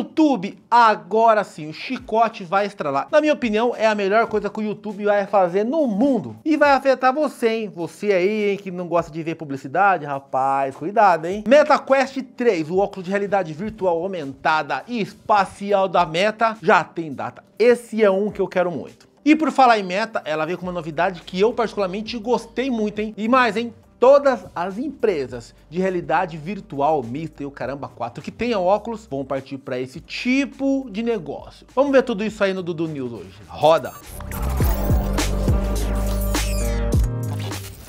YouTube, agora sim, o chicote vai estralar. Na minha opinião, é a melhor coisa que o YouTube vai fazer no mundo. E vai afetar você, hein? Você aí, hein, que não gosta de ver publicidade, rapaz, cuidado, hein? Meta Quest 3, o óculos de realidade virtual aumentada e espacial da Meta, já tem data. Esse é um que eu quero muito. E por falar em meta, ela veio com uma novidade que eu particularmente gostei muito, hein? E mais, hein? todas as empresas de realidade virtual, mista e o caramba 4 que tenham óculos vão partir para esse tipo de negócio. Vamos ver tudo isso aí no Dudu News hoje. Roda!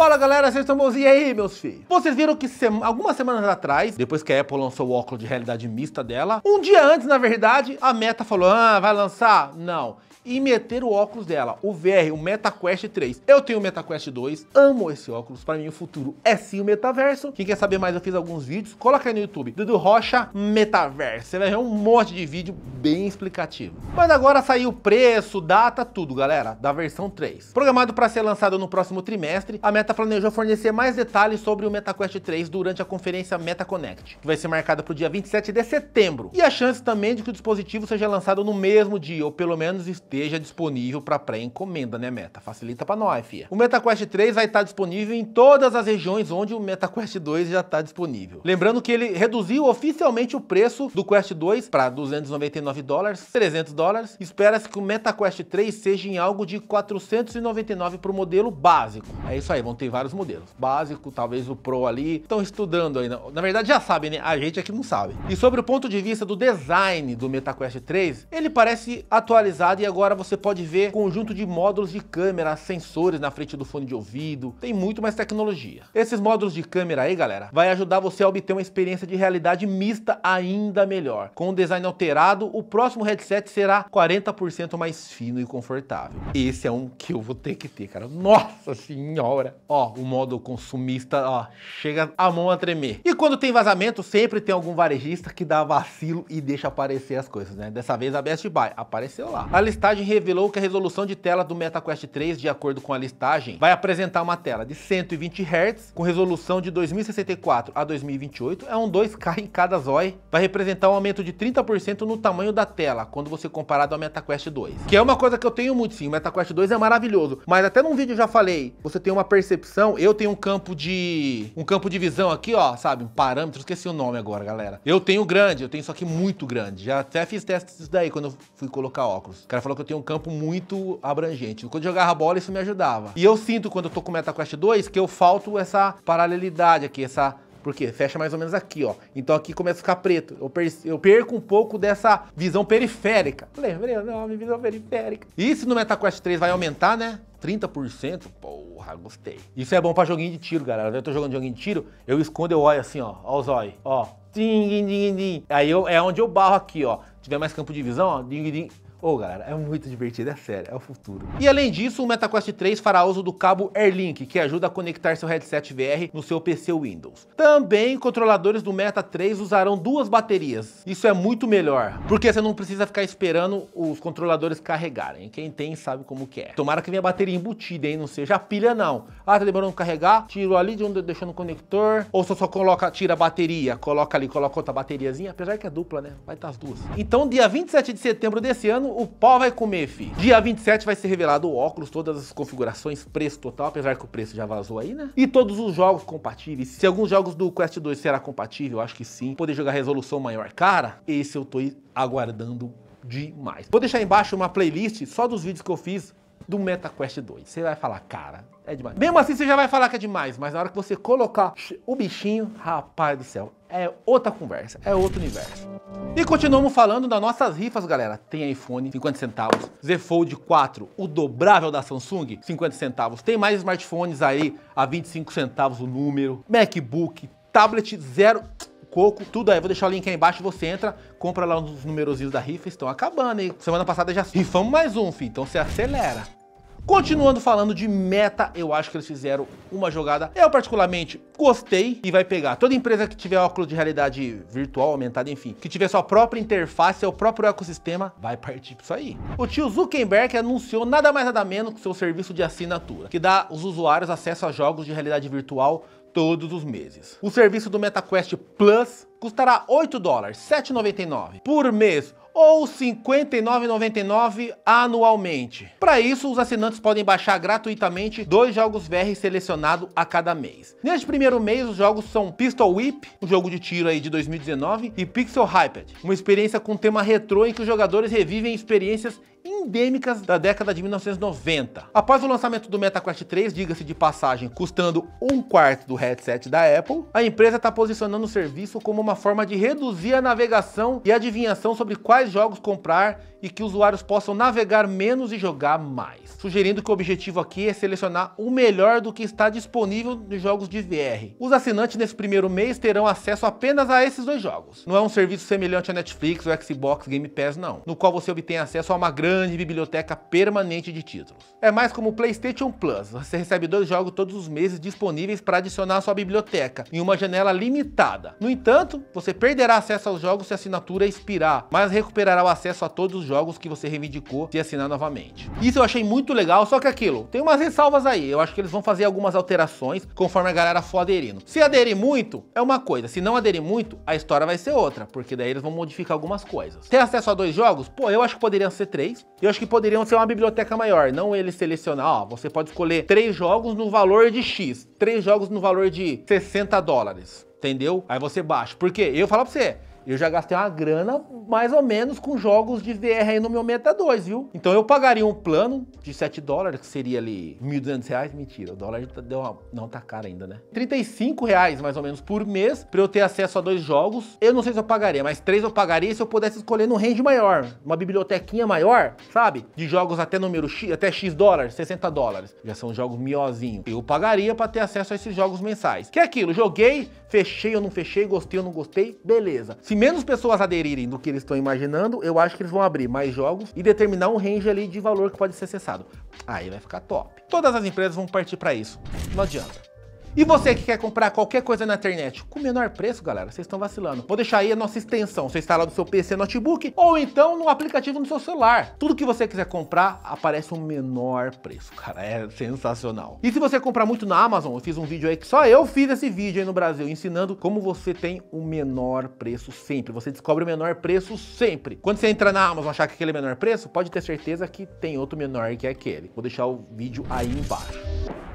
Fala galera, vocês estão bons? E aí, meus filhos? Vocês viram que algumas semanas atrás, depois que a Apple lançou o óculos de realidade mista dela, um dia antes, na verdade, a Meta falou: ah, vai lançar? Não e meter o óculos dela, o VR, o MetaQuest 3. Eu tenho o MetaQuest 2, amo esse óculos, para mim o futuro é sim o metaverso. Quem quer saber mais, eu fiz alguns vídeos, coloca aí no YouTube, Dudu Rocha Metaverso. Você vai ver um monte de vídeo bem explicativo. Mas agora saiu o preço, data, tudo, galera, da versão 3. Programado para ser lançado no próximo trimestre, a Meta Meta planejou fornecer mais detalhes sobre o MetaQuest 3 durante a conferência MetaConnect, que vai ser marcada para o dia 27 de setembro, e a chance também de que o dispositivo seja lançado no mesmo dia, ou pelo menos esteja disponível para pré-encomenda, né Meta? Facilita para nós, fia. O MetaQuest 3 vai estar tá disponível em todas as regiões onde o MetaQuest 2 já está disponível. Lembrando que ele reduziu oficialmente o preço do Quest 2 para 299 dólares, 300 dólares. Espera-se que o MetaQuest 3 seja em algo de 499 para o modelo básico. É isso aí, vão ter tem vários modelos. Básico, talvez o Pro ali. Estão estudando ainda. Na verdade já sabem, né? A gente é que não sabe. E sobre o ponto de vista do design do MetaQuest 3, ele parece atualizado e agora você pode ver conjunto de módulos de câmera, sensores na frente do fone de ouvido. Tem muito mais tecnologia. Esses módulos de câmera aí, galera, vai ajudar você a obter uma experiência de realidade mista ainda melhor. Com o design alterado, o próximo headset será 40% mais fino e confortável. Esse é um que eu vou ter que ter, cara. Nossa senhora! Ó, o modo consumista, ó, chega a mão a tremer. E quando tem vazamento, sempre tem algum varejista que dá vacilo e deixa aparecer as coisas, né? Dessa vez a Best Buy apareceu lá. A listagem revelou que a resolução de tela do MetaQuest 3, de acordo com a listagem, vai apresentar uma tela de 120 Hz com resolução de 2064 a 2028, é um 2K em cada zói, vai representar um aumento de 30% no tamanho da tela, quando você comparado ao MetaQuest 2. Que é uma coisa que eu tenho muito sim, o MetaQuest 2 é maravilhoso, mas até num vídeo eu já falei, você tem uma percepção percepção, eu tenho um campo de. um campo de visão aqui, ó, sabe? Um parâmetro, esqueci o nome agora, galera. Eu tenho grande, eu tenho isso aqui muito grande. Já até fiz testes disso daí quando eu fui colocar óculos. O cara falou que eu tenho um campo muito abrangente. Quando eu jogava bola, isso me ajudava. E eu sinto quando eu tô com Meta Quest 2 que eu falto essa paralelidade aqui, essa porque fecha mais ou menos aqui, ó. Então aqui começa a ficar preto. Eu, per eu perco um pouco dessa visão periférica. Lembrei o nome, visão periférica. Isso no MetaQuest 3 vai aumentar, né? 30%, porra, gostei. Isso é bom pra joguinho de tiro, galera. Eu tô jogando joguinho de tiro, eu escondo, eu olho assim, ó, ó os olhos, ó. ding ding ding. Aí eu, é onde eu barro aqui, ó. Se tiver mais campo de visão, ó, ding ding. Ô, oh, galera, é muito divertido, é sério, é o futuro. E além disso, o MetaQuest 3 fará uso do cabo AirLink, que ajuda a conectar seu headset VR no seu PC Windows. Também, controladores do Meta 3 usarão duas baterias. Isso é muito melhor, porque você não precisa ficar esperando os controladores carregarem. Quem tem sabe como que é. Tomara que venha bateria embutida, hein? Não seja pilha, não. Ah, tá demorando carregar? Tiro ali de onde deixando o conector. Ou só, só coloca, tira a bateria, coloca ali, coloca outra bateriazinha. Apesar que é dupla, né? Vai estar tá as duas. Então, dia 27 de setembro desse ano, o pau vai comer, fi. Dia 27 vai ser revelado o óculos, todas as configurações, preço total, apesar que o preço já vazou aí, né? E todos os jogos compatíveis. Se alguns jogos do Quest 2 será compatível, acho que sim. Poder jogar resolução maior. Cara, esse eu tô aguardando demais. Vou deixar embaixo uma playlist só dos vídeos que eu fiz do MetaQuest 2. Você vai falar, cara, é demais. Mesmo assim, você já vai falar que é demais, mas na hora que você colocar o bichinho, rapaz do céu, é outra conversa, é outro universo. E continuamos falando das nossas rifas, galera. Tem iPhone, 50 centavos. Z Fold 4, o dobrável da Samsung, 50 centavos. Tem mais smartphones aí a 25 centavos o número. MacBook, tablet zero coco, tudo aí. Vou deixar o link aí embaixo, você entra, compra lá os numerozinhos da rifa, estão acabando, hein? Semana passada já rifamos mais um, fi, então você acelera. Continuando falando de meta, eu acho que eles fizeram uma jogada. Eu particularmente gostei e vai pegar toda empresa que tiver óculos de realidade virtual, aumentada, enfim, que tiver sua própria interface, seu próprio ecossistema, vai partir para isso aí. O tio Zuckerberg anunciou nada mais nada menos que seu serviço de assinatura, que dá aos usuários acesso a jogos de realidade virtual todos os meses. O serviço do MetaQuest Plus custará 8 dólares, 7,99 por mês ou 59,99 anualmente. Para isso, os assinantes podem baixar gratuitamente dois jogos VR selecionados a cada mês. Neste primeiro mês, os jogos são Pistol Whip, um jogo de tiro aí de 2019, e Pixel Hyped, uma experiência com tema retrô em que os jogadores revivem experiências endêmicas da década de 1990. Após o lançamento do MetaQuest 3, diga-se de passagem, custando um quarto do headset da Apple, a empresa está posicionando o serviço como uma forma de reduzir a navegação e adivinhação sobre quais jogos comprar e que usuários possam navegar menos e jogar mais, sugerindo que o objetivo aqui é selecionar o melhor do que está disponível nos jogos de VR. Os assinantes nesse primeiro mês terão acesso apenas a esses dois jogos. Não é um serviço semelhante à Netflix ou Xbox Game Pass não, no qual você obtém acesso a uma grande de biblioteca permanente de títulos. É mais como o PlayStation Plus, você recebe dois jogos todos os meses disponíveis para adicionar à sua biblioteca, em uma janela limitada. No entanto, você perderá acesso aos jogos se a assinatura expirar, mas recuperará o acesso a todos os jogos que você reivindicou se assinar novamente. Isso eu achei muito legal, só que aquilo, tem umas ressalvas aí, eu acho que eles vão fazer algumas alterações conforme a galera for aderindo. Se aderir muito, é uma coisa, se não aderir muito, a história vai ser outra, porque daí eles vão modificar algumas coisas. Ter acesso a dois jogos? Pô, eu acho que poderiam ser três eu acho que poderiam ser uma biblioteca maior, não ele selecionar, ó, você pode escolher três jogos no valor de X, três jogos no valor de 60 dólares, entendeu? Aí você baixa, porque eu falo pra você, eu já gastei uma grana mais ou menos com jogos de VR aí no meu Meta 2, viu? Então eu pagaria um plano de 7 dólares, que seria ali 1.200 reais. Mentira, o dólar tá, deu uma... não tá caro ainda, né? 35 reais mais ou menos por mês para eu ter acesso a dois jogos. Eu não sei se eu pagaria, mas três eu pagaria se eu pudesse escolher num range maior, uma bibliotequinha maior, sabe? De jogos até número X, até X dólares, 60 dólares. Já são jogos miozinhos. Eu pagaria para ter acesso a esses jogos mensais. Que é aquilo, joguei, fechei ou não fechei, gostei ou não gostei, beleza. Se menos pessoas aderirem do que eles estão imaginando, eu acho que eles vão abrir mais jogos e determinar um range ali de valor que pode ser acessado. Aí vai ficar top. Todas as empresas vão partir para isso. Não adianta. E você que quer comprar qualquer coisa na internet com o menor preço, galera, vocês estão vacilando. Vou deixar aí a nossa extensão. Você instala no seu PC, notebook ou então no aplicativo no seu celular. Tudo que você quiser comprar aparece um menor preço, cara. É sensacional. E se você comprar muito na Amazon, eu fiz um vídeo aí que só eu fiz esse vídeo aí no Brasil ensinando como você tem o menor preço sempre. Você descobre o menor preço sempre. Quando você entra na Amazon achar que aquele é menor preço, pode ter certeza que tem outro menor que é aquele. Vou deixar o vídeo aí embaixo.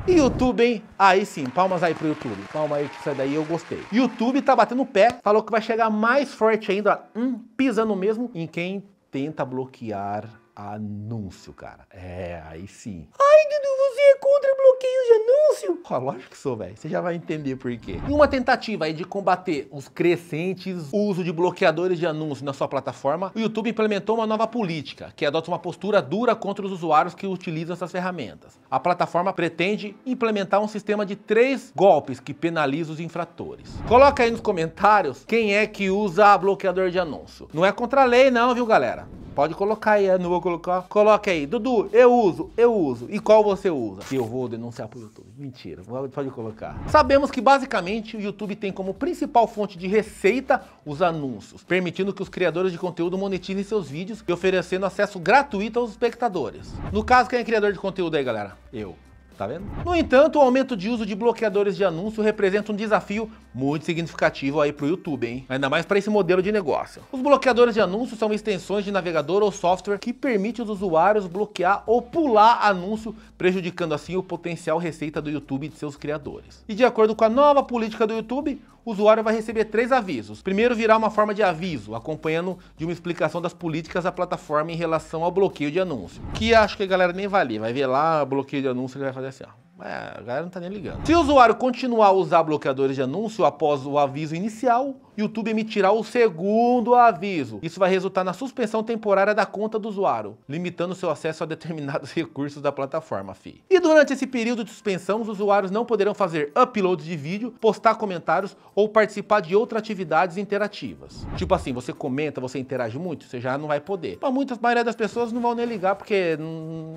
E YouTube, hein? Aí sim, palmas aí pro YouTube. Palma aí que isso daí eu gostei. YouTube tá batendo o pé, falou que vai chegar mais forte ainda, um pisando mesmo em quem tenta bloquear anúncio, cara. É, aí sim. Ai, Dudu, você é contra o de anúncio? Oh, lógico que sou, velho. Você já vai entender por quê. Em uma tentativa aí de combater os crescentes uso de bloqueadores de anúncios na sua plataforma, o YouTube implementou uma nova política, que adota uma postura dura contra os usuários que utilizam essas ferramentas. A plataforma pretende implementar um sistema de três golpes que penaliza os infratores. Coloca aí nos comentários quem é que usa bloqueador de anúncio. Não é contra a lei não, viu galera? Pode colocar aí, eu não vou colocar. Coloca aí, Dudu, eu uso, eu uso. E qual você usa? eu vou denunciar pro YouTube. Mentira, pode colocar. Sabemos que basicamente o YouTube tem como principal fonte de receita os anúncios, permitindo que os criadores de conteúdo monetizem seus vídeos e oferecendo acesso gratuito aos espectadores. No caso, quem é criador de conteúdo aí, galera? Eu. Tá vendo? No entanto, o aumento de uso de bloqueadores de anúncio representa um desafio muito significativo aí pro YouTube, hein? Ainda mais para esse modelo de negócio. Os bloqueadores de anúncio são extensões de navegador ou software que permite os usuários bloquear ou pular anúncio, prejudicando assim o potencial receita do YouTube e de seus criadores. E de acordo com a nova política do YouTube, o usuário vai receber três avisos. Primeiro virá uma forma de aviso, acompanhando de uma explicação das políticas da plataforma em relação ao bloqueio de anúncio. Que acho que a galera nem ler, vai ver lá bloqueio de anúncio, e vai fazer assim, ó. É, a galera não tá nem ligando. Se o usuário continuar a usar bloqueadores de anúncio após o aviso inicial, YouTube emitirá o segundo aviso. Isso vai resultar na suspensão temporária da conta do usuário, limitando seu acesso a determinados recursos da plataforma, fi. E durante esse período de suspensão, os usuários não poderão fazer uploads de vídeo, postar comentários ou participar de outras atividades interativas. Tipo assim, você comenta, você interage muito, você já não vai poder. Pra muitas, a maioria das pessoas não vão nem ligar, porque...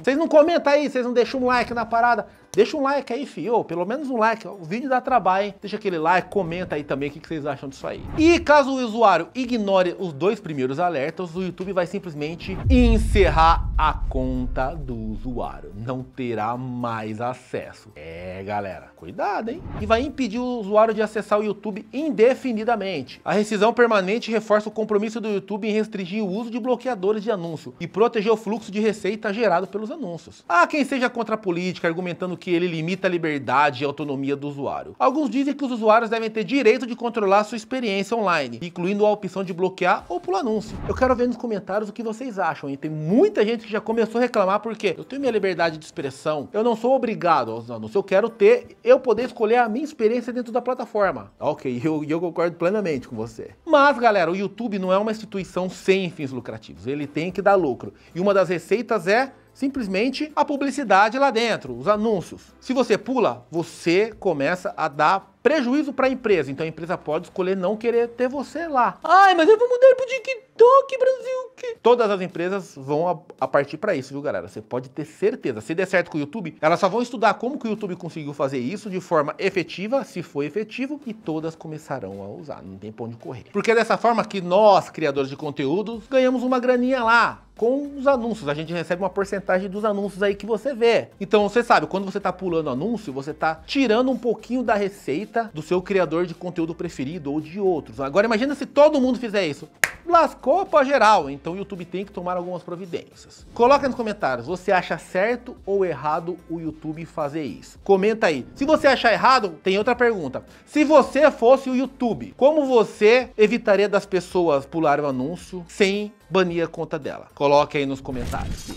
Vocês não comentam aí, vocês não deixam um like na parada. Deixa um like aí, fi, ou pelo menos um like. O vídeo dá trabalho, hein? Deixa aquele like, comenta aí também o que vocês acham disso aí. E caso o usuário ignore os dois primeiros alertas, o YouTube vai simplesmente encerrar a conta do usuário. Não terá mais acesso. É, galera, cuidado, hein? E vai impedir o usuário de acessar o YouTube indefinidamente. A rescisão permanente reforça o compromisso do YouTube em restringir o uso de bloqueadores de anúncio e proteger o fluxo de receita gerado pelos anúncios. Há quem seja contra a política, argumentando que ele limita a liberdade e autonomia do usuário. Alguns dizem que os usuários devem ter direito de controlar sua experiência online, incluindo a opção de bloquear ou pular anúncio. Eu quero ver nos comentários o que vocês acham, e Tem muita gente que já começou a reclamar porque eu tenho minha liberdade de expressão, eu não sou obrigado aos anúncios, eu quero ter, eu poder escolher a minha experiência dentro da plataforma. Ok, eu, eu concordo plenamente com você. Mas, galera, o YouTube não é uma instituição sem fins lucrativos, ele tem que dar lucro. E uma das receitas é simplesmente a publicidade lá dentro, os anúncios. Se você pula, você começa a dar Prejuízo para a empresa. Então a empresa pode escolher não querer ter você lá. Ai, mas eu vou mudar pro TikTok, Brasil. Que... Todas as empresas vão a, a partir para isso, viu, galera? Você pode ter certeza. Se der certo com o YouTube, elas só vão estudar como que o YouTube conseguiu fazer isso de forma efetiva, se foi efetivo, e todas começarão a usar. Não tem pra onde correr. Porque é dessa forma que nós, criadores de conteúdos, ganhamos uma graninha lá com os anúncios. A gente recebe uma porcentagem dos anúncios aí que você vê. Então você sabe, quando você tá pulando anúncio, você tá tirando um pouquinho da receita do seu criador de conteúdo preferido ou de outros. Agora imagina se todo mundo fizer isso. Lascou pra geral, então o YouTube tem que tomar algumas providências. Coloca nos comentários, você acha certo ou errado o YouTube fazer isso? Comenta aí. Se você achar errado, tem outra pergunta. Se você fosse o YouTube, como você evitaria das pessoas pular o anúncio sem banir a conta dela? Coloque aí nos comentários.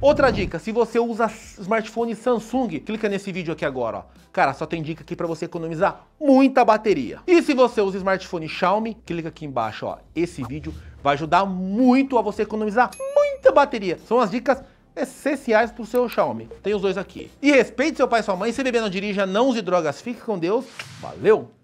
Outra dica, se você usa smartphone Samsung, clica nesse vídeo aqui agora, ó. Cara, só tem dica aqui para você economizar muita bateria. E se você usa smartphone Xiaomi, clica aqui embaixo, ó. Esse vídeo vai ajudar muito a você economizar muita bateria. São as dicas essenciais para o seu Xiaomi. Tem os dois aqui. E respeite seu pai e sua mãe, se beber não dirija, não use drogas, fique com Deus. Valeu!